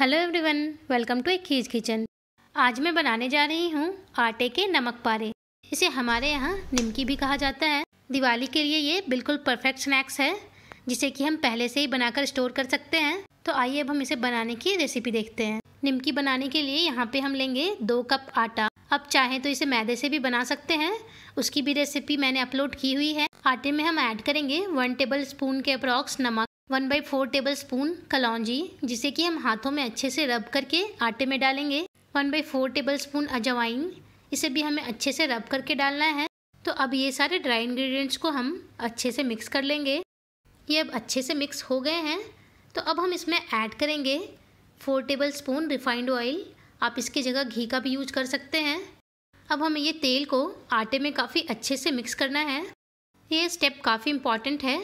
hello everyone welcome to एक खीज kitchen आज मैं बनाने जा रही हूँ आटे के नमक पारे इसे हमारे यहाँ निमकी भी कहा जाता है दिवाली के लिए ये बिल्कुल परफेक्ट स्नैक्स है जिसे कि हम पहले से ही बनाकर स्टोर कर सकते हैं तो आइए अब हम इसे बनाने की रेसिपी देखते हैं निमकी बनाने के लिए यहाँ पे हम लेंगे दो कप आटा आप चाहें तो इसे मैदे से भी बना सकते हैं उसकी भी रेसिपी मैंने अपलोड की हुई है आटे में हम ऐड करेंगे वन टेबल स्पून के अप्रॉक्स नमक one by four tablespoon कलौजी जिसे कि हम हाथों में अच्छे से रब करके आटे में डालेंगे one by four tablespoon अजवाइन इसे भी हमें अच्छे से रब करके डालना है तो अब ये सारे ड्राई इंग्रेडिएंट्स को हम अच्छे से मिक्स कर लेंगे ये अब अच्छे से मिक्स हो गए हैं तो अब हम इसमें ऐड करेंगे four tablespoon refined oil आप इसकी जगह घी का भी यूज कर सकते हैं अब हमें ये तेल को आटे में काफ़ी अच्छे से मिक्स करना है ये स्टेप काफ़ी इम्पॉर्टेंट है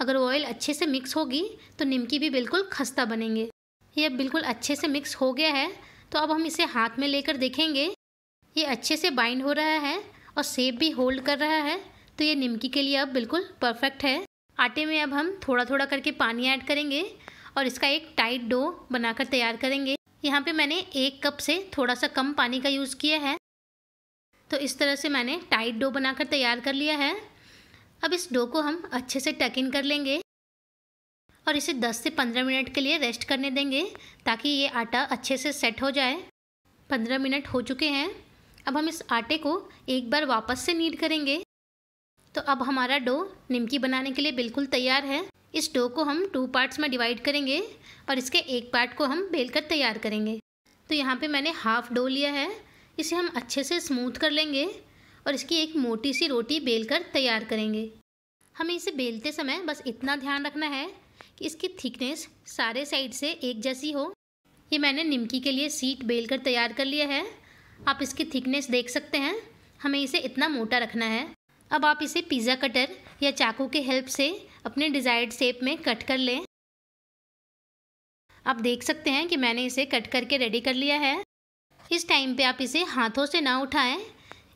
अगर ऑयल अच्छे से मिक्स होगी तो निमकी भी बिल्कुल खस्ता बनेंगे ये बिल्कुल अच्छे से मिक्स हो गया है तो अब हम इसे हाथ में लेकर देखेंगे ये अच्छे से बाइंड हो रहा है और सेप भी होल्ड कर रहा है तो ये निमकी के लिए अब बिल्कुल परफेक्ट है आटे में अब हम थोड़ा थोड़ा करके पानी ऐड करेंगे और इसका एक टाइट डो बनाकर तैयार करेंगे यहाँ पे मैंने एक कप से थोड़ा सा कम पानी का यूज़ किया है तो इस तरह से मैंने टाइट डो बनाकर तैयार कर लिया है अब इस डो को हम अच्छे से टक इन कर लेंगे और इसे 10 से 15 मिनट के लिए रेस्ट करने देंगे ताकि ये आटा अच्छे से सेट हो जाए 15 मिनट हो चुके हैं अब हम इस आटे को एक बार वापस से नीड करेंगे तो अब हमारा डो निमकी बनाने के लिए बिल्कुल तैयार है इस डो को हम टू पार्ट्स में डिवाइड करेंगे और इसके एक पार्ट को हम बेल कर तैयार करेंगे तो यहाँ पे मैंने हाफ़ डो लिया है इसे हम अच्छे से स्मूथ कर लेंगे और इसकी एक मोटी सी रोटी बेल कर तैयार करेंगे हमें इसे बेलते समय बस इतना ध्यान रखना है कि इसकी थिकनेस सारे साइड से एक जैसी हो ये मैंने निमकी के लिए सीट बेल कर तैयार कर लिया है आप इसकी थिकनेस देख सकते हैं हमें इसे इतना मोटा रखना है अब आप इसे पिज़्ज़ा कटर या चाकू के हेल्प से अपने डिज़ायर्ड शेप में कट कर लें आप देख सकते हैं कि मैंने इसे कट करके रेडी कर लिया है इस टाइम पे आप इसे हाथों से ना उठाएं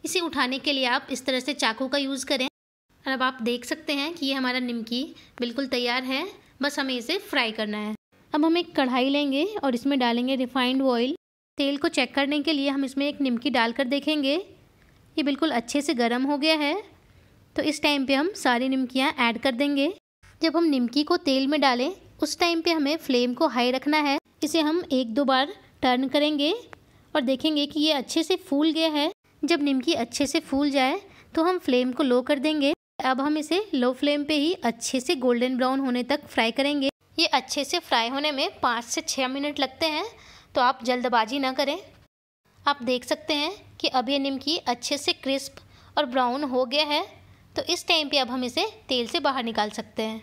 इसे उठाने के लिए आप इस तरह से चाकू का यूज़ करें और अब आप देख सकते हैं कि ये हमारा निमकी बिल्कुल तैयार है बस हमें इसे फ्राई करना है अब हम एक कढ़ाई लेंगे और इसमें डालेंगे रिफाइंड ऑयल तेल को चेक करने के लिए हम इसमें एक निमकी डालकर देखेंगे ये बिल्कुल अच्छे से गर्म हो गया है तो इस टाइम पे हम सारी निमकियाँ ऐड कर देंगे जब हम निमकी को तेल में डालें उस टाइम पे हमें फ्लेम को हाई रखना है इसे हम एक दो बार टर्न करेंगे और देखेंगे कि ये अच्छे से फूल गया है जब निमकी अच्छे से फूल जाए तो हम फ्लेम को लो कर देंगे अब हम इसे लो फ्लेम पे ही अच्छे से गोल्डन ब्राउन होने तक फ्राई करेंगे ये अच्छे से फ्राई होने में पाँच से छः मिनट लगते हैं तो आप जल्दबाजी ना करें आप देख सकते हैं कि अब ये निमकी अच्छे से क्रिस्प और ब्राउन हो गया है तो इस टाइम पे अब हम इसे तेल से बाहर निकाल सकते हैं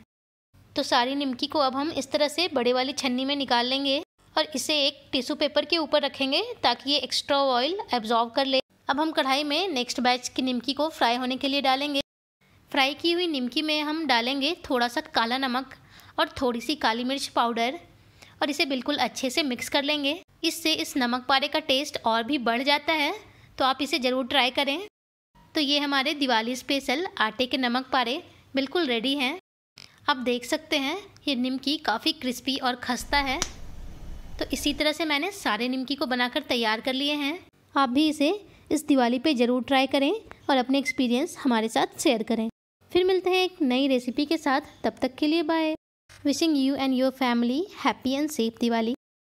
तो सारी निमकी को अब हम इस तरह से बड़े वाली छन्नी में निकाल लेंगे और इसे एक टिश्यू पेपर के ऊपर रखेंगे ताकि ये एक्स्ट्रा ऑयल एब्जॉर्व कर ले अब हम कढ़ाई में नेक्स्ट बैच की निमकी को फ्राई होने के लिए डालेंगे फ्राई की हुई निमकी में हम डालेंगे थोड़ा सा काला नमक और थोड़ी सी काली मिर्च पाउडर और इसे बिल्कुल अच्छे से मिक्स कर लेंगे इससे इस नमक पारे का टेस्ट और भी बढ़ जाता है तो आप इसे ज़रूर ट्राई करें तो ये हमारे दिवाली स्पेशल आटे के नमक पारे बिल्कुल रेडी हैं आप देख सकते हैं ये निमकी काफ़ी क्रिस्पी और खस्ता है तो इसी तरह से मैंने सारे निमकी को बनाकर तैयार कर लिए हैं आप भी इसे इस दिवाली पे ज़रूर ट्राई करें और अपने एक्सपीरियंस हमारे साथ शेयर करें फिर मिलते हैं एक नई रेसिपी के साथ तब तक के लिए bye wishing you and your family happy and safe Diwali